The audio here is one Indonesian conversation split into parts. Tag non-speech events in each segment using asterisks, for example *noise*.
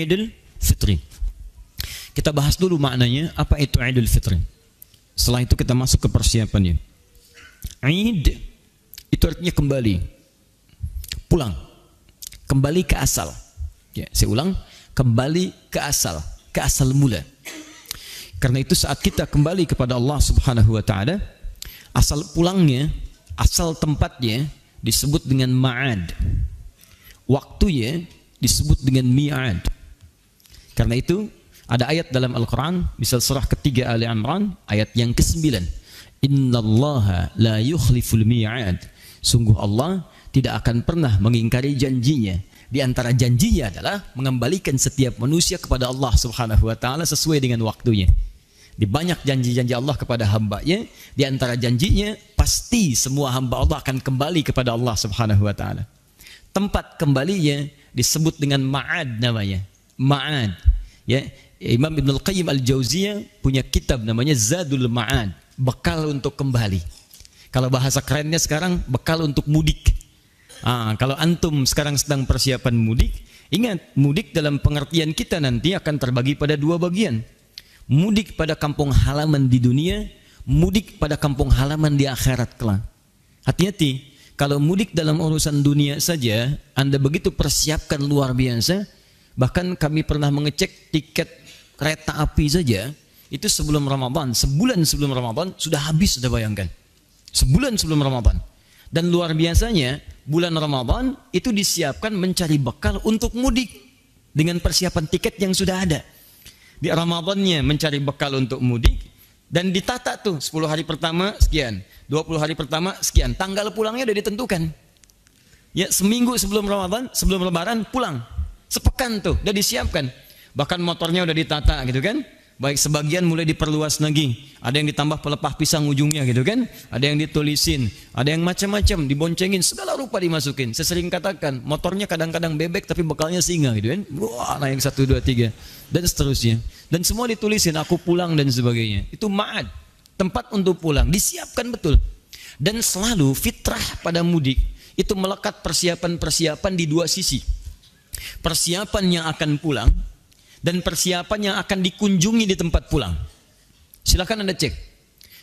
Idul Fitri. Kita bahas dulu maknanya apa itu Idul Fitri. Setelah itu kita masuk ke persiapannya. Id itu artinya kembali, pulang kembali ke asal. Ya, saya ulang, kembali ke asal, ke asal mula. Karena itu saat kita kembali kepada Allah Subhanahu wa taala, asal pulangnya, asal tempatnya disebut dengan ma'ad. Waktunya disebut dengan mi'ad. Karena itu ada ayat dalam Al-Quran, misal surah ketiga Ali Imran, ayat yang ke-9. Innallaha la yukhliful mi'ad. Sungguh Allah tidak akan pernah mengingkari janjinya. Di antara janjinya adalah mengembalikan setiap manusia kepada Allah Subhanahu wa taala sesuai dengan waktunya. Di banyak janji-janji Allah kepada hambanya, di antara janjinya pasti semua hamba Allah akan kembali kepada Allah Subhanahu wa taala. Tempat kembalinya disebut dengan ma'ad namanya. Ma'ad. Ya, Imam Ibn Al-Qayyim Al-Jauziyah punya kitab namanya Zadul Ma'ad, bekal untuk kembali. Kalau bahasa kerennya sekarang bekal untuk mudik. Ah, ah, kalau antum sekarang sedang persiapan mudik, ingat mudik dalam pengertian kita nanti akan terbagi pada dua bagian. Mudik pada kampung halaman di dunia, mudik pada kampung halaman di akhirat kelak. Hati-hati, kalau mudik dalam urusan dunia saja, Anda begitu persiapkan luar biasa, bahkan kami pernah mengecek tiket kereta api saja, itu sebelum Ramadan, sebulan sebelum Ramadan sudah habis sudah bayangkan. Sebulan sebelum Ramadan. Dan luar biasanya bulan Ramadan itu disiapkan mencari bekal untuk mudik dengan persiapan tiket yang sudah ada. Di Ramadannya mencari bekal untuk mudik dan ditata tuh 10 hari pertama sekian, 20 hari pertama sekian. Tanggal pulangnya udah ditentukan. Ya seminggu sebelum Ramadan, sebelum Lebaran pulang. Sepekan tuh udah disiapkan. Bahkan motornya udah ditata gitu kan. Baik sebagian mulai diperluas lagi. Ada yang ditambah pelepah pisang ujungnya gitu kan. Ada yang ditulisin. Ada yang macam-macam diboncengin. Segala rupa dimasukin. Saya sering katakan motornya kadang-kadang bebek tapi bekalnya singa gitu kan. Wah naik satu dua tiga. Dan seterusnya. Dan semua ditulisin aku pulang dan sebagainya. Itu ma'ad. Tempat untuk pulang. Disiapkan betul. Dan selalu fitrah pada mudik itu melekat persiapan-persiapan di dua sisi. Persiapan yang akan pulang dan persiapan yang akan dikunjungi di tempat pulang. Silahkan Anda cek.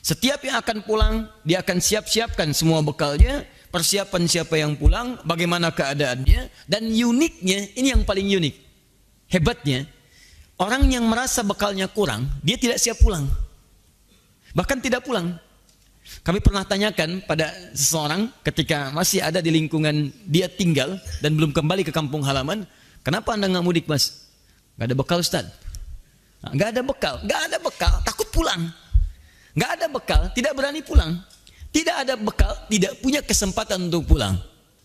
Setiap yang akan pulang, dia akan siap-siapkan semua bekalnya, persiapan siapa yang pulang, bagaimana keadaannya, dan uniknya, ini yang paling unik. Hebatnya, orang yang merasa bekalnya kurang, dia tidak siap pulang. Bahkan tidak pulang. Kami pernah tanyakan pada seseorang ketika masih ada di lingkungan dia tinggal dan belum kembali ke kampung halaman, kenapa Anda nggak mudik mas? Gak ada bekal Ustaz. Nah, gak ada bekal, gak ada bekal, takut pulang. Gak ada bekal, tidak berani pulang. Tidak ada bekal, tidak punya kesempatan untuk pulang.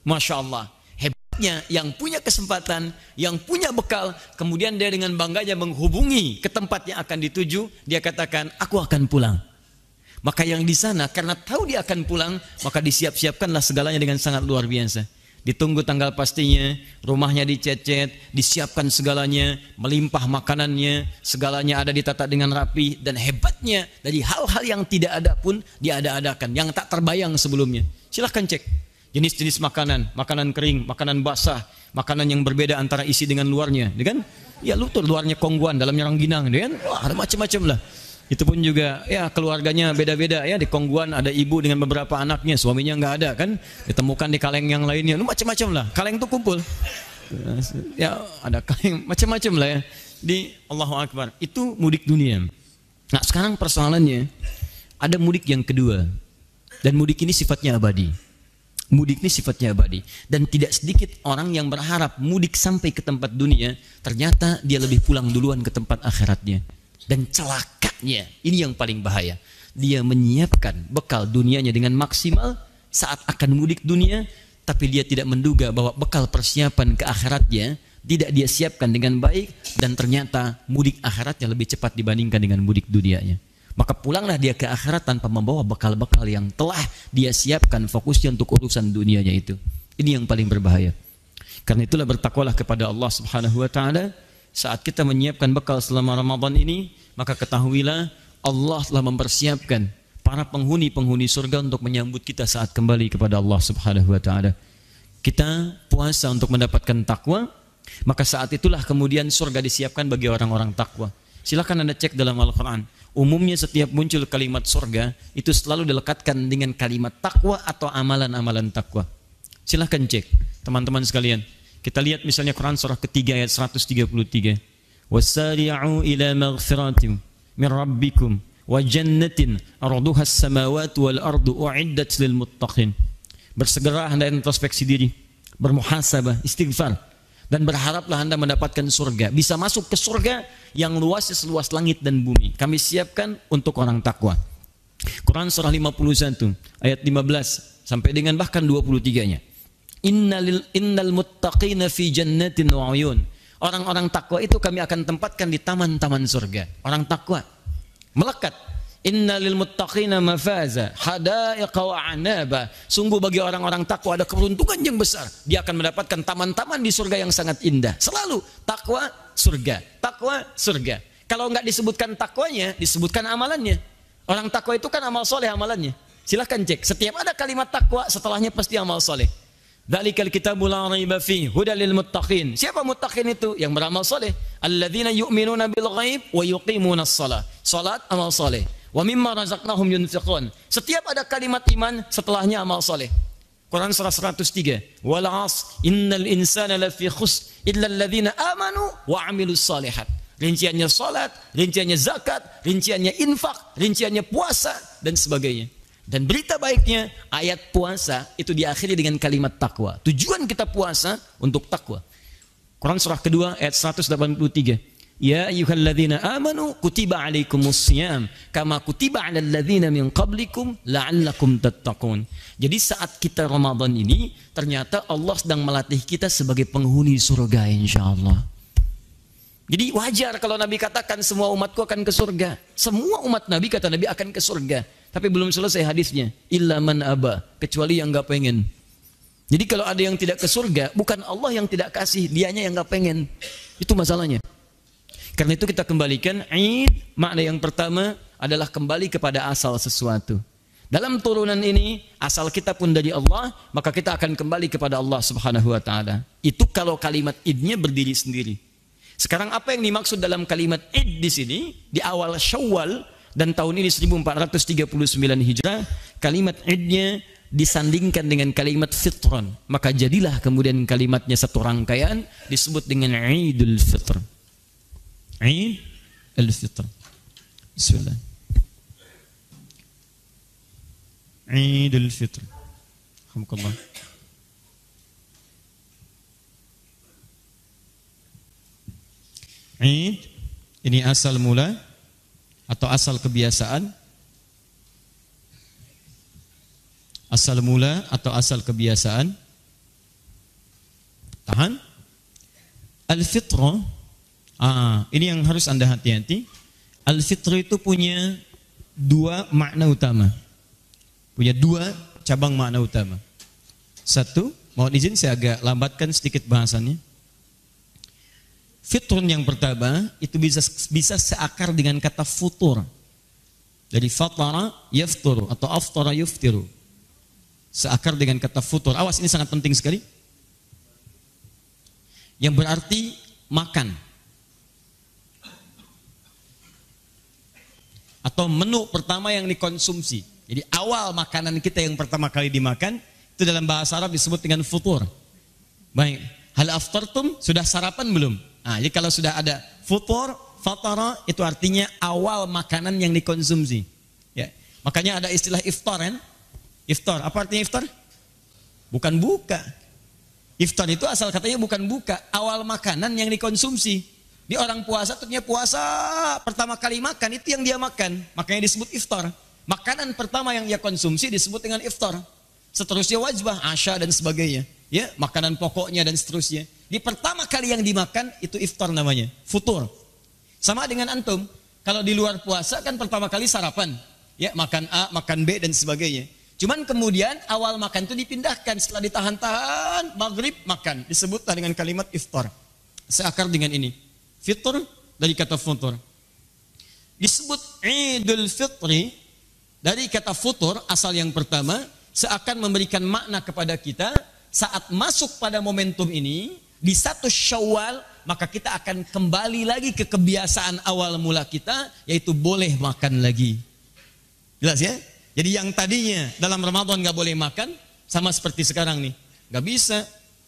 Masya Allah, hebatnya yang punya kesempatan, yang punya bekal, kemudian dia dengan bangganya menghubungi ke tempat yang akan dituju, dia katakan, aku akan pulang. Maka yang di sana, karena tahu dia akan pulang, maka disiap-siapkanlah segalanya dengan sangat luar biasa. Ditunggu tanggal pastinya, rumahnya dicecet, disiapkan segalanya, melimpah makanannya, segalanya ada ditata dengan rapi dan hebatnya dari hal-hal yang tidak ada pun diada-adakan yang tak terbayang sebelumnya. Silahkan cek jenis-jenis makanan, makanan kering, makanan basah, makanan yang berbeda antara isi dengan luarnya, kan? Ya lu tuh luarnya kongguan, dalamnya orang ginang, kan? Wah, ada macam-macam lah. Itu pun juga ya keluarganya beda-beda ya di Kongguan ada ibu dengan beberapa anaknya, suaminya nggak ada kan? Ditemukan di kaleng yang lainnya, lu macam-macam lah. Kaleng tuh kumpul. Ya ada kaleng macam-macam lah ya. Di Allahu Akbar. Itu mudik dunia. Nah, sekarang persoalannya ada mudik yang kedua. Dan mudik ini sifatnya abadi. Mudik ini sifatnya abadi dan tidak sedikit orang yang berharap mudik sampai ke tempat dunia, ternyata dia lebih pulang duluan ke tempat akhiratnya dan celakanya ini yang paling bahaya dia menyiapkan bekal dunianya dengan maksimal saat akan mudik dunia tapi dia tidak menduga bahwa bekal persiapan ke akhiratnya tidak dia siapkan dengan baik dan ternyata mudik akhiratnya lebih cepat dibandingkan dengan mudik dunianya maka pulanglah dia ke akhirat tanpa membawa bekal-bekal yang telah dia siapkan fokusnya untuk urusan dunianya itu ini yang paling berbahaya karena itulah bertakwalah kepada Allah Subhanahu wa taala saat kita menyiapkan bekal selama Ramadan ini, maka ketahuilah Allah telah mempersiapkan para penghuni-penghuni surga untuk menyambut kita saat kembali kepada Allah Subhanahu wa taala. Kita puasa untuk mendapatkan takwa, maka saat itulah kemudian surga disiapkan bagi orang-orang takwa. Silakan Anda cek dalam Al-Qur'an. Umumnya setiap muncul kalimat surga itu selalu dilekatkan dengan kalimat takwa atau amalan-amalan takwa. Silahkan cek teman-teman sekalian. Kita lihat misalnya Quran surah ketiga ayat 133. Wasari'u ila maghfiratim min rabbikum wa jannatin arduha as-samawati wal ardu uiddat lil muttaqin. Bersegera hendak introspeksi diri, bermuhasabah, istighfar dan berharaplah Anda mendapatkan surga. Bisa masuk ke surga yang luasnya seluas langit dan bumi. Kami siapkan untuk orang takwa. Quran surah 51 ayat 15 sampai dengan bahkan 23-nya. Innalil innal muttaqina fi jannatin wa uyun. Orang-orang takwa itu kami akan tempatkan di taman-taman surga. Orang takwa melekat. Innalil muttaqina mafaza hadaiqa wa anaba. Sungguh bagi orang-orang takwa ada keberuntungan yang besar. Dia akan mendapatkan taman-taman di surga yang sangat indah. Selalu takwa surga, takwa surga. Kalau enggak disebutkan takwanya, disebutkan amalannya. Orang takwa itu kan amal soleh amalannya. Silahkan cek. Setiap ada kalimat takwa, setelahnya pasti amal soleh. Dalikal kitabu la raiba fihi hudal lil muttaqin. Siapa muttaqin itu? Yang beramal saleh. Alladzina yu'minuna bil ghaib wa yuqimuna shalah. Salat amal saleh. Wa mimma razaqnahum yunfiqun. Setiap ada kalimat iman setelahnya amal saleh. Quran surah 103. Wal 'as innal insana lafi khus illa alladzina amanu wa 'amilus shalihat. Rinciannya salat, rinciannya zakat, rinciannya infak, rinciannya puasa dan sebagainya. Dan berita baiknya ayat puasa itu diakhiri dengan kalimat takwa. Tujuan kita puasa untuk takwa. Quran surah kedua ayat 183. Ya ayyuhalladzina amanu kutiba alaikumus siyam kama kutiba alal ladzina min qablikum la'allakum tattaqun. Jadi saat kita Ramadan ini ternyata Allah sedang melatih kita sebagai penghuni surga insyaallah. Jadi wajar kalau Nabi katakan semua umatku akan ke surga. Semua umat Nabi kata Nabi akan ke surga tapi belum selesai hadisnya. Illa man aba. Kecuali yang nggak pengen. Jadi kalau ada yang tidak ke surga, bukan Allah yang tidak kasih, dianya yang nggak pengen. Itu masalahnya. Karena itu kita kembalikan Eid, makna yang pertama adalah kembali kepada asal sesuatu. Dalam turunan ini, asal kita pun dari Allah, maka kita akan kembali kepada Allah Subhanahu wa taala. Itu kalau kalimat idnya berdiri sendiri. Sekarang apa yang dimaksud dalam kalimat id di sini di awal Syawal dan tahun ini 1439 Hijrah kalimat idnya disandingkan dengan kalimat fitron maka jadilah kemudian kalimatnya satu rangkaian disebut dengan Idul Fitr Idul Fitr Bismillah Idul Fitr Alhamdulillah Id ini asal mula atau asal kebiasaan asal mula atau asal kebiasaan tahan al fitrah ah ini yang harus Anda hati-hati al fitrah itu punya dua makna utama punya dua cabang makna utama satu mohon izin saya agak lambatkan sedikit bahasannya Fitrun yang pertama itu bisa bisa seakar dengan kata futur. Jadi fatara yeftur atau aftara yuftiru. Seakar dengan kata futur. Awas ini sangat penting sekali. Yang berarti makan. Atau menu pertama yang dikonsumsi. Jadi awal makanan kita yang pertama kali dimakan itu dalam bahasa Arab disebut dengan futur. Baik, hal aftartum sudah sarapan belum? Nah, jadi kalau sudah ada futur, fatara itu artinya awal makanan yang dikonsumsi. Ya. Makanya ada istilah iftar kan? Iftar, apa artinya iftar? Bukan buka. Iftar itu asal katanya bukan buka, awal makanan yang dikonsumsi. Di orang puasa tentunya puasa pertama kali makan itu yang dia makan, makanya disebut iftar. Makanan pertama yang dia konsumsi disebut dengan iftar. Seterusnya wajbah, asya dan sebagainya. Ya, makanan pokoknya dan seterusnya. Di pertama kali yang dimakan itu iftar namanya, futur. Sama dengan antum, kalau di luar puasa kan pertama kali sarapan, ya makan A, makan B dan sebagainya. Cuman kemudian awal makan itu dipindahkan setelah ditahan-tahan maghrib makan disebutlah dengan kalimat iftar. Seakar dengan ini. Fitur dari kata futur. Disebut Idul Fitri dari kata futur asal yang pertama seakan memberikan makna kepada kita saat masuk pada momentum ini di satu Syawal maka kita akan kembali lagi ke kebiasaan awal mula kita yaitu boleh makan lagi. Jelas ya? Jadi yang tadinya dalam Ramadan nggak boleh makan sama seperti sekarang nih. Nggak bisa.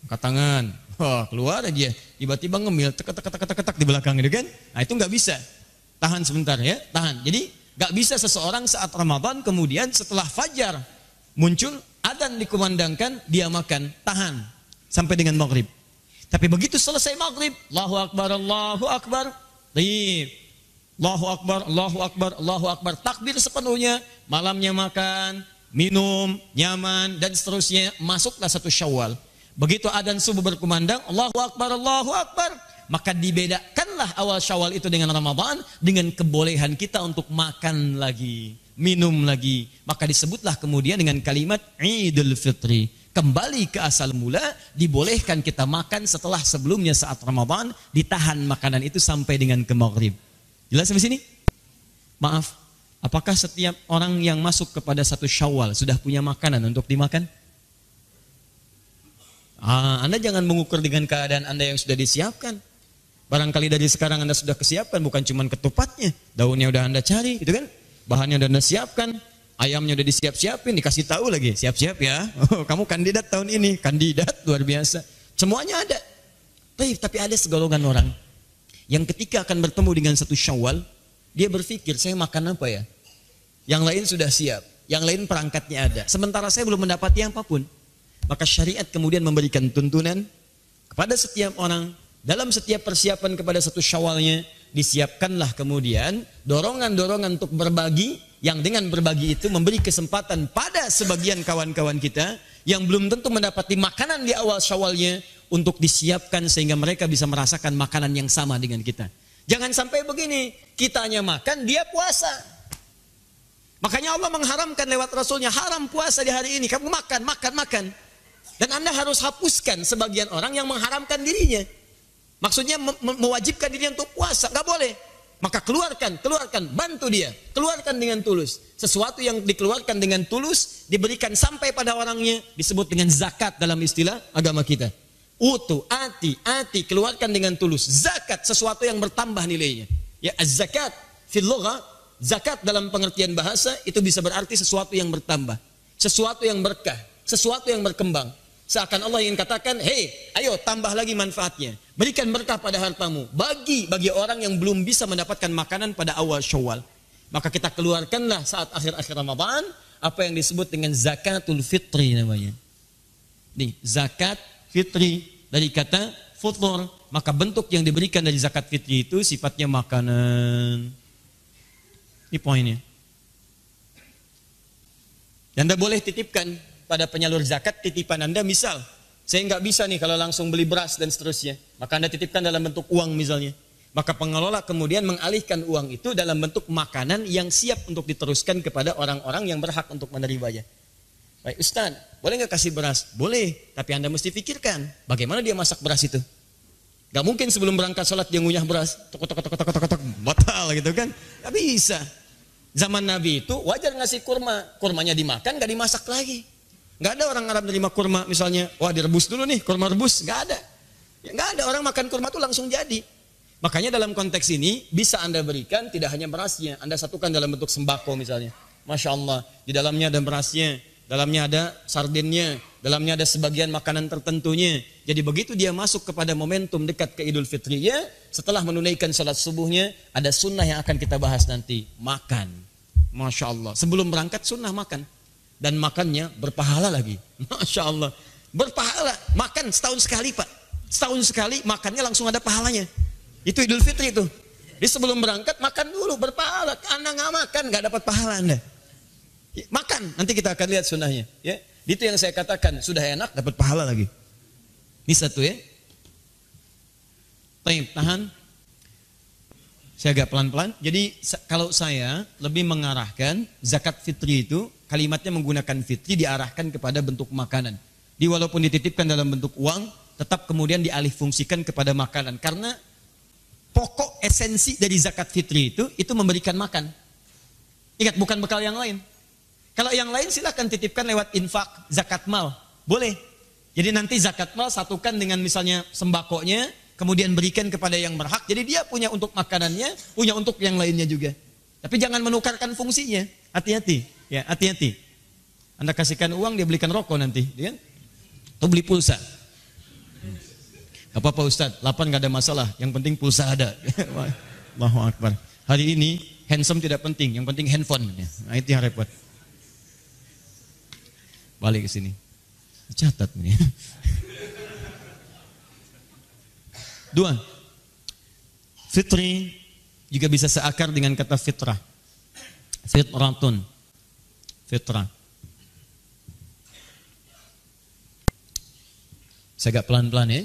Angkat tangan. Oh, keluar aja. Tiba-tiba ngemil tekak tekak tekak tek di belakang gitu kan? Nah, itu nggak bisa. Tahan sebentar ya, tahan. Jadi nggak bisa seseorang saat Ramadan kemudian setelah fajar muncul adan dikumandangkan dia makan tahan sampai dengan maghrib tapi begitu selesai maghrib, Allahu Akbar, Allahu Akbar. Tip. Allahu Akbar, Allahu Akbar, Allahu Akbar. Takbir sepenuhnya, malamnya makan, minum, nyaman, dan seterusnya. Masuklah satu syawal. Begitu adan subuh berkumandang, Allahu Akbar, Allahu Akbar. Maka dibedakanlah awal syawal itu dengan Ramadan dengan kebolehan kita untuk makan lagi, minum lagi. Maka disebutlah kemudian dengan kalimat Idul Fitri kembali ke asal mula, dibolehkan kita makan setelah sebelumnya saat Ramadan, ditahan makanan itu sampai dengan ke maghrib. Jelas sampai sini? Maaf, apakah setiap orang yang masuk kepada satu syawal sudah punya makanan untuk dimakan? Ah, anda jangan mengukur dengan keadaan Anda yang sudah disiapkan. Barangkali dari sekarang Anda sudah kesiapkan, bukan cuma ketupatnya. Daunnya sudah Anda cari, gitu kan? Bahannya sudah Anda siapkan, Ayamnya udah disiap-siapin, dikasih tahu lagi, siap-siap ya. Oh, kamu kandidat tahun ini, kandidat luar biasa. Semuanya ada. Tapi, tapi ada segolongan orang yang ketika akan bertemu dengan satu syawal, dia berpikir, saya makan apa ya? Yang lain sudah siap, yang lain perangkatnya ada. Sementara saya belum mendapati apapun. Maka syariat kemudian memberikan tuntunan kepada setiap orang dalam setiap persiapan kepada satu syawalnya disiapkanlah kemudian dorongan-dorongan untuk berbagi yang dengan berbagi itu memberi kesempatan pada sebagian kawan-kawan kita yang belum tentu mendapati makanan di awal syawalnya untuk disiapkan sehingga mereka bisa merasakan makanan yang sama dengan kita. Jangan sampai begini, kitanya makan, dia puasa. Makanya Allah mengharamkan lewat Rasulnya, haram puasa di hari ini, kamu makan, makan, makan. Dan Anda harus hapuskan sebagian orang yang mengharamkan dirinya. Maksudnya me mewajibkan dirinya untuk puasa, Gak boleh. Maka keluarkan, keluarkan, bantu dia. Keluarkan dengan tulus. Sesuatu yang dikeluarkan dengan tulus, diberikan sampai pada orangnya, disebut dengan zakat dalam istilah agama kita. Utu, ati, ati, keluarkan dengan tulus. Zakat, sesuatu yang bertambah nilainya. Ya, zakat fil zakat dalam pengertian bahasa, itu bisa berarti sesuatu yang bertambah. Sesuatu yang berkah, sesuatu yang berkembang. Seakan Allah ingin katakan, hei, ayo tambah lagi manfaatnya. Berikan berkah pada hartamu. Bagi bagi orang yang belum bisa mendapatkan makanan pada awal syawal. Maka kita keluarkanlah saat akhir-akhir Ramadan, apa yang disebut dengan zakatul fitri namanya. Nih, zakat fitri dari kata futur. Maka bentuk yang diberikan dari zakat fitri itu sifatnya makanan. Ini poinnya. anda boleh titipkan pada penyalur zakat titipan Anda misal saya nggak bisa nih kalau langsung beli beras dan seterusnya. Maka Anda titipkan dalam bentuk uang misalnya. Maka pengelola kemudian mengalihkan uang itu dalam bentuk makanan yang siap untuk diteruskan kepada orang-orang yang berhak untuk menerimanya. Baik Ustaz, boleh nggak kasih beras? Boleh, tapi Anda mesti pikirkan bagaimana dia masak beras itu. Gak mungkin sebelum berangkat sholat dia ngunyah beras, tok tok tok tok tok tok batal gitu kan? Gak bisa. Zaman Nabi itu wajar ngasih kurma, kurmanya dimakan gak dimasak lagi. Nggak ada orang Arab nerima kurma misalnya, wah direbus dulu nih, kurma rebus, nggak ada. Ya, nggak ada orang makan kurma tuh langsung jadi. Makanya dalam konteks ini bisa Anda berikan tidak hanya berasnya, Anda satukan dalam bentuk sembako misalnya. Masya Allah, di dalamnya ada berasnya, dalamnya ada sardinnya, dalamnya ada sebagian makanan tertentunya. Jadi begitu dia masuk kepada momentum dekat ke Idul Fitri ya, setelah menunaikan sholat subuhnya, ada sunnah yang akan kita bahas nanti, makan. Masya Allah, sebelum berangkat sunnah makan dan makannya berpahala lagi. *laughs* Masya Allah. Berpahala. Makan setahun sekali Pak. Setahun sekali makannya langsung ada pahalanya. Itu Idul Fitri itu. Jadi sebelum berangkat makan dulu berpahala. Anda nggak makan nggak dapat pahala Anda. Makan. Nanti kita akan lihat sunnahnya. Ya. Itu yang saya katakan. Sudah enak dapat pahala lagi. Ini satu ya. tahan. Saya agak pelan-pelan. Jadi kalau saya lebih mengarahkan zakat fitri itu kalimatnya menggunakan fitri diarahkan kepada bentuk makanan. Di walaupun dititipkan dalam bentuk uang, tetap kemudian dialih fungsikan kepada makanan karena pokok esensi dari zakat fitri itu itu memberikan makan. Ingat bukan bekal yang lain. Kalau yang lain silahkan titipkan lewat infak, zakat mal. Boleh. Jadi nanti zakat mal satukan dengan misalnya sembakonya, kemudian berikan kepada yang berhak. Jadi dia punya untuk makanannya, punya untuk yang lainnya juga. Tapi jangan menukarkan fungsinya. Hati-hati, ya, hati-hati. Anda kasihkan uang, dia belikan rokok nanti, dia ya kan? Atau beli pulsa. apa-apa Ustaz, 8 gak ada masalah, yang penting pulsa ada. *laughs* Allahu Akbar. Hari ini handsome tidak penting, yang penting handphone. Nah, itu yang repot. Balik ke sini. Catat nih. *laughs* Dua, fitri juga bisa seakar dengan kata fitrah. Fitratun. Fitrah. Saya agak pelan-pelan ya.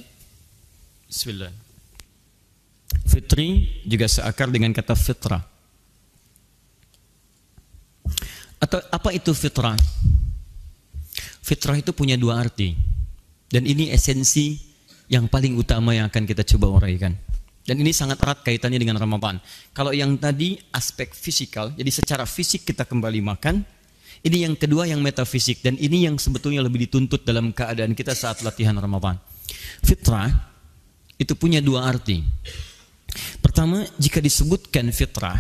Bismillah. Fitri juga seakar dengan kata fitrah. Atau apa itu fitrah? Fitrah itu punya dua arti. Dan ini esensi yang paling utama yang akan kita coba uraikan. Dan ini sangat erat kaitannya dengan Ramadan. Kalau yang tadi aspek fisikal, jadi secara fisik kita kembali makan. Ini yang kedua yang metafisik dan ini yang sebetulnya lebih dituntut dalam keadaan kita saat latihan Ramadan. Fitrah itu punya dua arti. Pertama, jika disebutkan fitrah,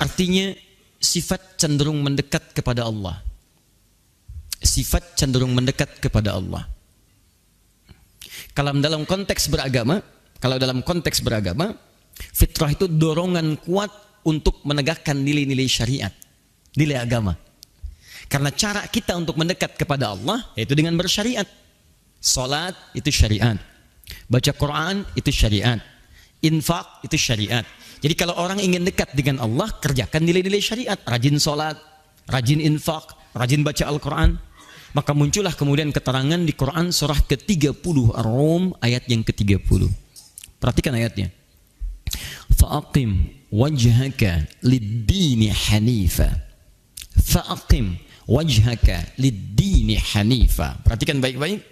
artinya sifat cenderung mendekat kepada Allah. Sifat cenderung mendekat kepada Allah. Kalau dalam konteks beragama, kalau dalam konteks beragama, fitrah itu dorongan kuat untuk menegakkan nilai-nilai syariat, nilai agama. Karena cara kita untuk mendekat kepada Allah yaitu dengan bersyariat. Salat itu syariat. Baca Quran itu syariat. Infak itu syariat. Jadi kalau orang ingin dekat dengan Allah, kerjakan nilai-nilai syariat. Rajin salat, rajin infak, rajin baca Al-Quran, maka muncullah kemudian keterangan di Quran surah ke-30 Ar-Rum ayat yang ke-30. Perhatikan ayatnya. Fa'aqim wajhaka lid-dini hanifa. Fa'aqim wajhaka lid-dini hanifa. Perhatikan baik-baik.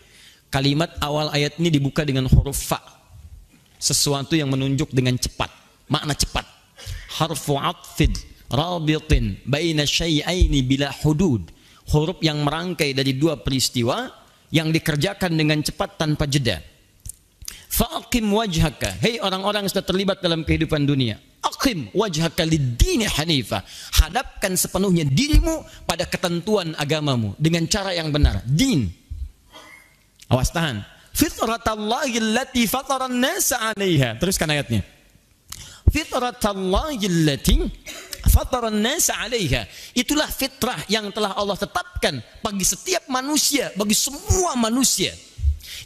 Kalimat awal ayat ini dibuka dengan huruf fa. Sesuatu yang menunjuk dengan cepat, makna cepat. Harfu atfid rabitin baina syai'aini bila hudud huruf yang merangkai dari dua peristiwa yang dikerjakan dengan cepat tanpa jeda. Faqim wajhaka. Hei orang-orang yang sudah terlibat dalam kehidupan dunia. Aqim wajhaka lidini hanifa. Hadapkan sepenuhnya dirimu pada ketentuan agamamu. Dengan cara yang benar. Din. Awas tahan. Fitratallahi allati fataran nasa alaiha. Teruskan ayatnya. Fitratallahi allati fataran nasa 'alaiha. Itulah fitrah yang telah Allah tetapkan bagi setiap manusia, bagi semua manusia.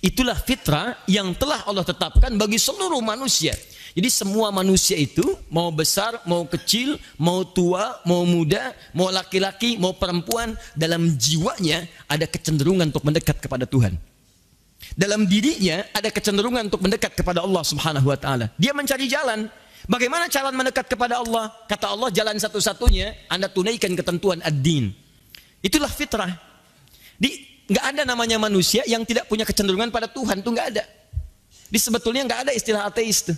Itulah fitrah yang telah Allah tetapkan bagi seluruh manusia. Jadi semua manusia itu mau besar, mau kecil, mau tua, mau muda, mau laki-laki, mau perempuan, dalam jiwanya ada kecenderungan untuk mendekat kepada Tuhan. Dalam dirinya ada kecenderungan untuk mendekat kepada Allah Subhanahu wa taala. Dia mencari jalan, Bagaimana jalan mendekat kepada Allah? Kata Allah, jalan satu-satunya Anda tunaikan ketentuan ad-din. Itulah fitrah. Di nggak ada namanya manusia yang tidak punya kecenderungan pada Tuhan tuh nggak ada. Di sebetulnya nggak ada istilah ateis tuh.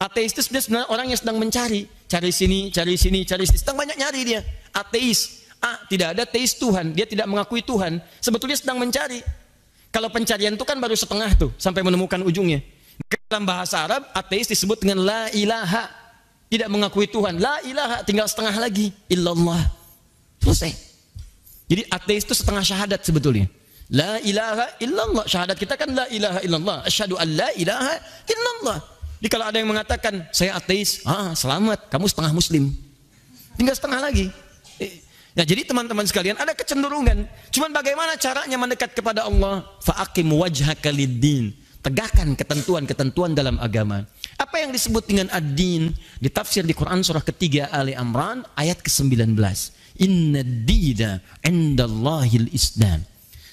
Ateis itu sebenarnya orang yang sedang mencari, cari sini, cari sini, cari sini. Sedang banyak nyari dia. Ateis. A, tidak ada teis Tuhan. Dia tidak mengakui Tuhan. Sebetulnya sedang mencari. Kalau pencarian itu kan baru setengah tuh sampai menemukan ujungnya. Dalam bahasa Arab, ateis disebut dengan la ilaha. Tidak mengakui Tuhan. La ilaha, tinggal setengah lagi. Illallah. Selesai. Jadi ateis itu setengah syahadat sebetulnya. La ilaha illallah. Syahadat kita kan la ilaha illallah. Asyhadu an la ilaha illallah. Jadi kalau ada yang mengatakan saya ateis, ah selamat, kamu setengah muslim. Tinggal setengah lagi. Nah, jadi teman-teman sekalian ada kecenderungan. Cuman bagaimana caranya mendekat kepada Allah? Fa'akim wajhaka lid tegakkan ketentuan-ketentuan dalam agama. Apa yang disebut dengan ad-din ditafsir di Quran surah ketiga Ali Amran ayat ke-19. Inna dina indallahil islam.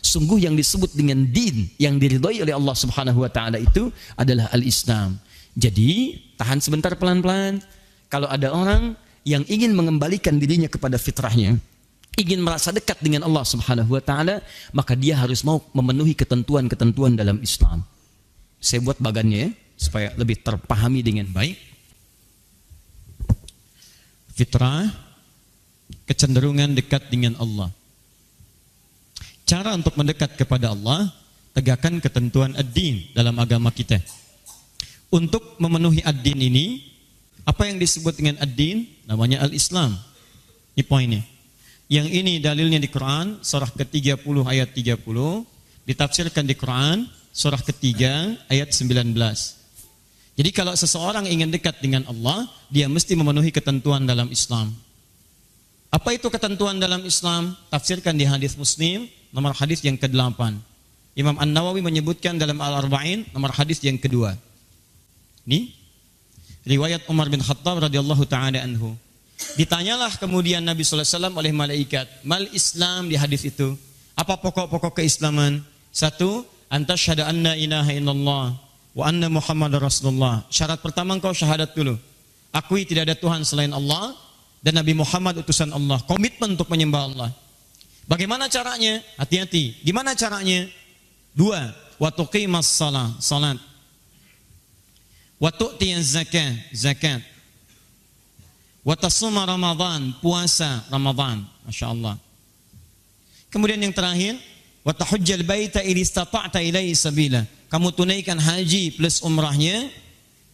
Sungguh yang disebut dengan din yang diridhai oleh Allah Subhanahu wa taala itu adalah al-Islam. Jadi, tahan sebentar pelan-pelan. Kalau ada orang yang ingin mengembalikan dirinya kepada fitrahnya, ingin merasa dekat dengan Allah Subhanahu wa taala, maka dia harus mau memenuhi ketentuan-ketentuan dalam Islam. Saya buat bagannya ya, supaya lebih terpahami dengan baik. Fitrah, kecenderungan dekat dengan Allah. Cara untuk mendekat kepada Allah, tegakkan ketentuan ad-din dalam agama kita. Untuk memenuhi ad-din ini, apa yang disebut dengan ad-din? Namanya al-Islam. Ini poinnya. Yang ini dalilnya di Quran, surah ke-30 ayat 30, ditafsirkan di Quran, surah ketiga ayat 19. Jadi kalau seseorang ingin dekat dengan Allah, dia mesti memenuhi ketentuan dalam Islam. Apa itu ketentuan dalam Islam? Tafsirkan di hadis Muslim nomor hadis yang ke-8. Imam An-Nawawi menyebutkan dalam Al-Arba'in nomor hadis yang kedua. Ini riwayat Umar bin Khattab radhiyallahu taala anhu. Ditanyalah kemudian Nabi sallallahu alaihi wasallam oleh malaikat, "Mal Islam?" di hadis itu. Apa pokok-pokok keislaman? Satu, antasyhadu anna ilaha illallah wa anna Muhammad rasulullah. Syarat pertama engkau syahadat dulu. Akui tidak ada Tuhan selain Allah dan Nabi Muhammad utusan Allah. Komitmen untuk menyembah Allah. Bagaimana caranya? Hati-hati. Gimana caranya? Dua, wa tuqimas salah, salat. Wa tu'tiyaz zakat, zakat. Wa tasuma Ramadan, puasa Ramadan. Masya Allah. Kemudian yang terakhir, Wa tahujjal baita in istata'ta ilaihi sabila. Kamu tunaikan haji plus umrahnya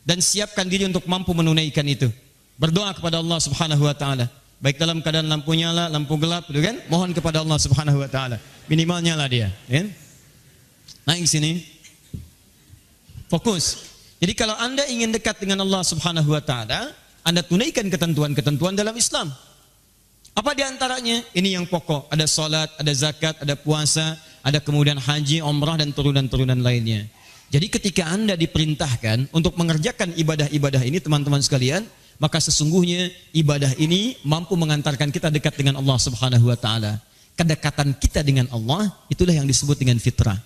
dan siapkan diri untuk mampu menunaikan itu. Berdoa kepada Allah Subhanahu wa taala. Baik dalam keadaan lampu nyala, lampu gelap, gitu kan? Mohon kepada Allah Subhanahu wa taala. Minimal nyala dia, ya kan? Naik sini. Fokus. Jadi kalau Anda ingin dekat dengan Allah Subhanahu wa taala, Anda tunaikan ketentuan-ketentuan dalam Islam. Apa di antaranya Ini yang pokok. Ada sholat, ada zakat, ada puasa, ada kemudian haji, umrah dan turunan-turunan lainnya. Jadi ketika Anda diperintahkan untuk mengerjakan ibadah-ibadah ini teman-teman sekalian, maka sesungguhnya ibadah ini mampu mengantarkan kita dekat dengan Allah Subhanahu wa taala. Kedekatan kita dengan Allah itulah yang disebut dengan fitrah.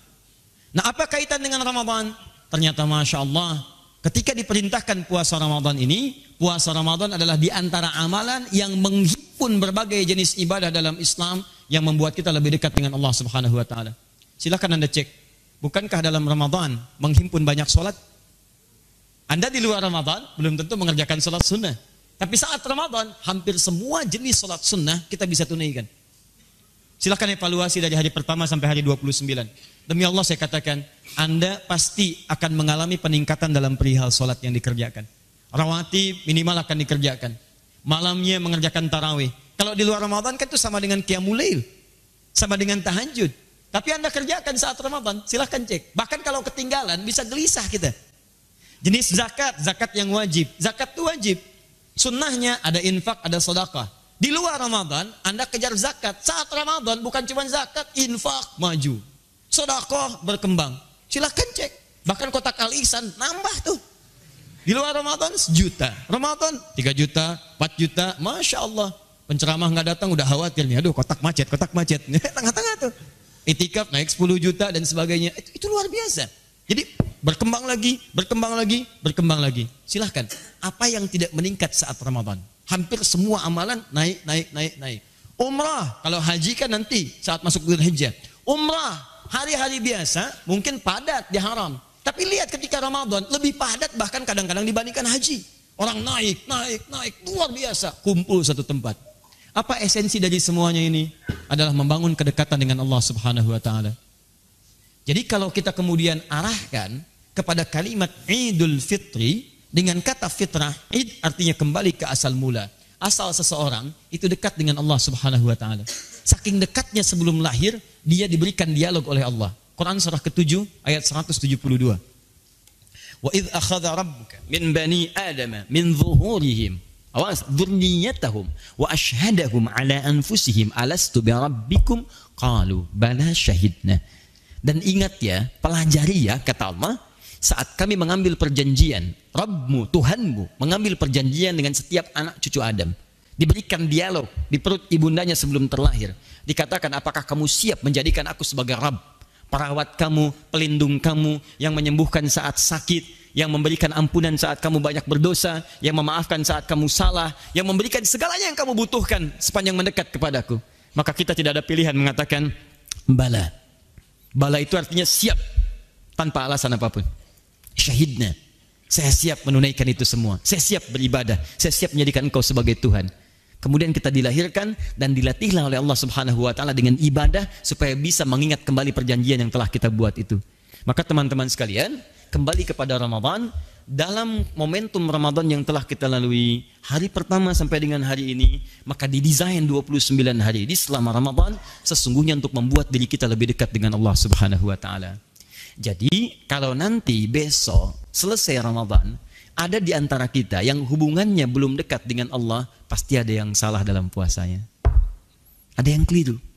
Nah, apa kaitan dengan Ramadan? Ternyata Masya Allah, ketika diperintahkan puasa Ramadan ini, puasa Ramadan adalah di antara amalan yang menghidupi pun berbagai jenis ibadah dalam Islam yang membuat kita lebih dekat dengan Allah Subhanahu wa taala. Silakan Anda cek. Bukankah dalam Ramadan menghimpun banyak sholat? Anda di luar Ramadan belum tentu mengerjakan sholat sunnah. Tapi saat Ramadan, hampir semua jenis sholat sunnah kita bisa tunaikan. Silakan evaluasi dari hari pertama sampai hari 29. Demi Allah saya katakan, Anda pasti akan mengalami peningkatan dalam perihal sholat yang dikerjakan. Rawatib minimal akan dikerjakan malamnya mengerjakan tarawih. Kalau di luar Ramadan kan itu sama dengan kiamulail, sama dengan tahajud. Tapi Anda kerjakan saat Ramadan, silahkan cek. Bahkan kalau ketinggalan bisa gelisah kita. Jenis zakat, zakat yang wajib. Zakat itu wajib. Sunnahnya ada infak, ada sodakah. Di luar Ramadan, Anda kejar zakat. Saat Ramadan bukan cuma zakat, infak maju. sodakah berkembang. Silahkan cek. Bahkan kotak al nambah tuh. Di luar Ramadan sejuta. Ramadan tiga juta, empat juta. Masya Allah. Penceramah nggak datang udah khawatir nih. Aduh kotak macet, kotak macet. *laughs* Tengah-tengah tuh. Itikaf naik 10 juta dan sebagainya. Itu, itu luar biasa. Jadi berkembang lagi, berkembang lagi, berkembang lagi. Silahkan. Apa yang tidak meningkat saat Ramadan? Hampir semua amalan naik, naik, naik, naik. Umrah, kalau haji kan nanti saat masuk bulan hijab Umrah, hari-hari biasa mungkin padat di haram. Tapi lihat ketika Ramadan lebih padat bahkan kadang-kadang dibandingkan haji. Orang naik, naik, naik, luar biasa. Kumpul satu tempat. Apa esensi dari semuanya ini? Adalah membangun kedekatan dengan Allah subhanahu wa ta'ala. Jadi kalau kita kemudian arahkan kepada kalimat idul fitri dengan kata fitrah, id artinya kembali ke asal mula. Asal seseorang itu dekat dengan Allah subhanahu wa ta'ala. Saking dekatnya sebelum lahir, dia diberikan dialog oleh Allah. Quran surah ke-7 ayat 172. Wa idh akhadha rabbuka min bani adama min zuhurihim awas dzurriyyatahum wa ashhadahum ala anfusihim alastu bi rabbikum qalu bala syahidna. Dan ingat ya, pelajari ya kata Allah saat kami mengambil perjanjian, Rabbmu, Tuhanmu mengambil perjanjian dengan setiap anak cucu Adam. Diberikan dialog di perut ibundanya sebelum terlahir. Dikatakan apakah kamu siap menjadikan aku sebagai Rabb? perawat kamu, pelindung kamu, yang menyembuhkan saat sakit, yang memberikan ampunan saat kamu banyak berdosa, yang memaafkan saat kamu salah, yang memberikan segalanya yang kamu butuhkan sepanjang mendekat kepadaku. Maka kita tidak ada pilihan mengatakan bala. Bala itu artinya siap tanpa alasan apapun. Syahidna. Saya siap menunaikan itu semua. Saya siap beribadah. Saya siap menjadikan engkau sebagai Tuhan. Kemudian kita dilahirkan dan dilatihlah oleh Allah Subhanahu wa taala dengan ibadah supaya bisa mengingat kembali perjanjian yang telah kita buat itu. Maka teman-teman sekalian, kembali kepada Ramadan dalam momentum Ramadan yang telah kita lalui hari pertama sampai dengan hari ini, maka didesain 29 hari ini selama Ramadan sesungguhnya untuk membuat diri kita lebih dekat dengan Allah Subhanahu wa taala. Jadi, kalau nanti besok selesai Ramadan, ada di antara kita yang hubungannya belum dekat dengan Allah, pasti ada yang salah dalam puasanya. Ada yang keliru.